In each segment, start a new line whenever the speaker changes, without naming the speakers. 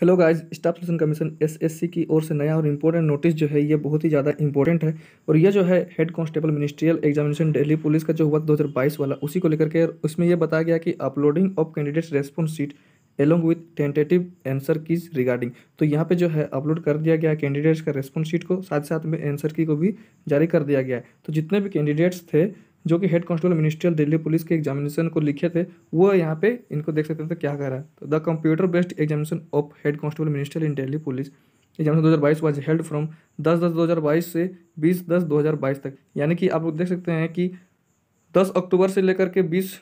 hello guys staff selection commission SSC की ओर से नया और इम्पोर्टेंट नोटिस जो है ये बहुत ही ज़्यादा इंपॉर्टेंट है और ये जो है head constable ministerial examination Delhi police का जो हुआ 2022 वाला उसी को लेकर के उसमें यह बताया गया कि uploading of candidates response sheet along with tentative answer keys regarding तो यहाँ पे जो है अपलोड कर दिया गया कैंडिडेट्स का रेस्पॉन्स शीट को साथ साथ में आंसर की को भी जारी कर दिया गया है तो जितने भी कैंडिडेट्स थे जो कि head constable ministerial Delhi police के एग्जामिनेशन को लिखे थे वो यहाँ पे इनको देख सकते हैं तो क्या कह रहा है तो the computer based examination of head constable ministerial in Delhi police examination दो हज़ार बाईस वाज हेल्ड फ्रॉम दस दस दो हज़ार बाईस से बीस दस दो हज़ार बाईस तक यानी कि आप लोग देख सकते हैं कि दस अक्टूबर से लेकर के बीस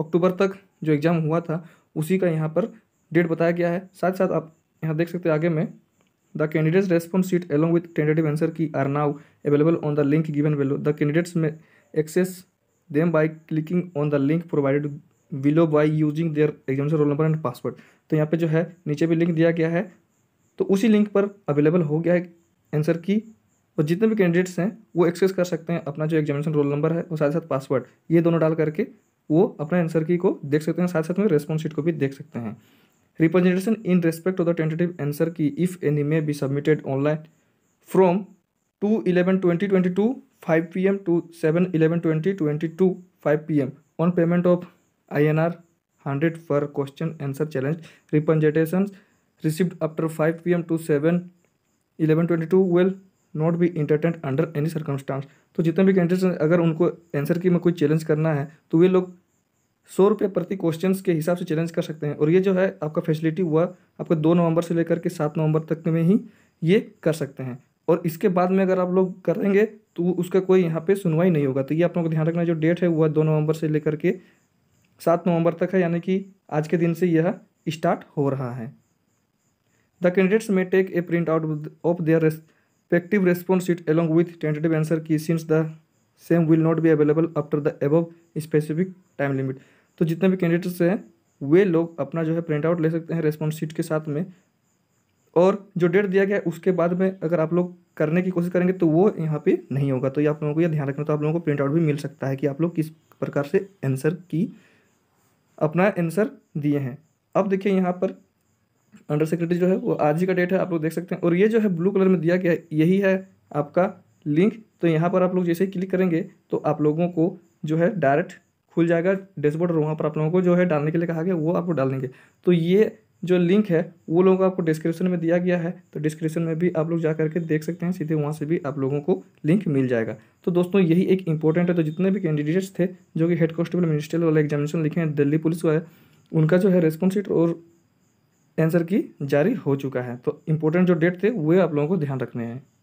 अक्टूबर तक जो एग्ज़ाम हुआ था उसी का यहाँ पर डेट बताया गया है साथ साथ आप यहाँ देख सकते हैं आगे में the candidates response sheet along with tentative answer key are now available on the link given below the candidates may access them by clicking on the link provided below by using their examination roll number and password तो यहाँ पे जो है नीचे भी link दिया गया है तो उसी लिंक पर अवेलेबल हो गया है आंसर की और जितने भी कैंडिडेट्स हैं वो एक्सेस कर सकते हैं अपना जो एग्जामिनेशन रोल नंबर है और साथ साथ पासवर्ड ये दोनों डाल करके वो अपना आंसर की को देख सकते हैं साथ साथ में रेस्पॉन्स शीट को भी देख सकते हैं representation in respect of the tentative answer key if any may be submitted online from two eleven twenty twenty two five P M to seven eleven twenty twenty two five P M on payment of I N R hundred for question answer challenge representation received after five P M to seven eleven twenty two will not be entertained under any circumstance तो जितने भी candidates अगर उनको answer की में कोई challenge करना है तो वे लोग सौ रुपये प्रति क्वेश्चन के हिसाब से चैलेंज कर सकते हैं और ये जो है आपका फैसिलिटी हुआ आपको दो नवंबर से लेकर के सात नवंबर तक में ही ये कर सकते हैं और इसके बाद में अगर आप लोग करेंगे तो उसका कोई यहाँ पे सुनवाई नहीं होगा तो ये आप लोगों को ध्यान रखना जो डेट है वह दो नवंबर से लेकर के सात नवंबर तक है यानी कि आज के दिन से यह स्टार्ट हो रहा है the candidates may take a print out of their respective response sheet along with tentative answer key since the same will not be available after the above specific time limit तो जितने भी candidates हैं वे लोग अपना जो है print out ले सकते हैं रेस्पॉन्स शीट के साथ में और जो डेट दिया गया है उसके बाद में अगर आप लोग करने की कोशिश करेंगे तो वो यहाँ पे नहीं होगा तो ये आप लोगों को ये ध्यान रखना तो आप लोगों को प्रिंट आउट भी मिल सकता है कि आप लोग किस प्रकार से आंसर की अपना आंसर दिए हैं अब देखिए यहाँ पर अंडर सेक्रेटरी जो है वो आज ही का डेट है आप लोग देख सकते हैं और ये जो है ब्लू कलर में दिया गया यही है आपका लिंक तो यहाँ पर आप लोग जैसे ही क्लिक करेंगे तो आप लोगों को जो है डायरेक्ट खुल जाएगा डैशबोर्ड और वहाँ पर आप लोगों को जो है डालने के लिए कहा गया वो आपको डाल देंगे तो ये जो लिंक है वो लोगों को आपको डिस्क्रिप्शन में दिया गया है तो डिस्क्रिप्शन में भी आप लोग जा करके देख सकते हैं सीधे वहाँ से भी आप लोगों को लिंक मिल जाएगा तो दोस्तों यही एक इंपॉर्टेंट है तो जितने भी कैंडिडेट्स थे जो कि हेड कॉन्स्टेबल मिनिस्ट्रियल वाले एग्जामिनेशन लिखे हैं दिल्ली पुलिस वाले उनका जो है रेस्पॉन्स और आंसर की जारी हो चुका है तो इंपॉर्टेंट जो डेट थे वे आप लोगों को ध्यान रखने हैं